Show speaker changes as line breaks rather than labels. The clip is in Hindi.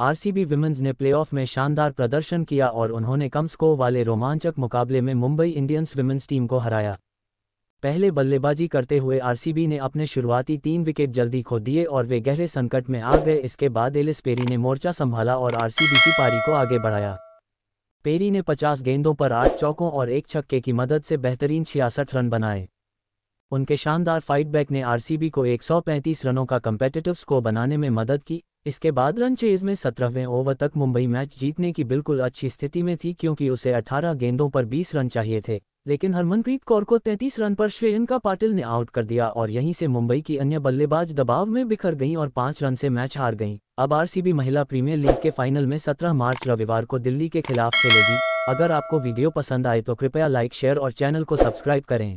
आरसीबी विमेंस ने प्लेऑफ में शानदार प्रदर्शन किया और उन्होंने कम स्कोर वाले रोमांचक मुकाबले में मुंबई इंडियंस विमेंस टीम को हराया पहले बल्लेबाजी करते हुए आरसीबी ने अपने शुरुआती तीन विकेट जल्दी खो दिए और वे गहरे संकट में आ गए इसके बाद एलिस पेरी ने मोर्चा संभाला और आरसीबी की पारी को आगे बढ़ाया पेरी ने 50 गेंदों पर आठ चौकों और एक छक्के की मदद से बेहतरीन छियासठ रन बनाए उनके शानदार फाइटबैक ने आरसीबी को 135 रनों का कम्पेटिटिव स्कोर बनाने में मदद की इसके बाद रन चेज में सत्रहवें ओवर तक मुंबई मैच जीतने की बिल्कुल अच्छी स्थिति में थी क्योंकि उसे 18 गेंदों पर 20 रन चाहिए थे लेकिन हरमनप्रीत कौर को 33 रन पर श्रेयंका पाटिल ने आउट कर दिया और यहीं से मुंबई की अन्य बल्लेबाज दबाव में बिखर गई और पांच रन से मैच हार गईं। अब आरसीबी महिला प्रीमियर लीग के फाइनल में 17 मार्च रविवार को दिल्ली के खिलाफ खेलेगी अगर आपको वीडियो पसंद आए तो कृपया लाइक शेयर और चैनल को सब्सक्राइब करें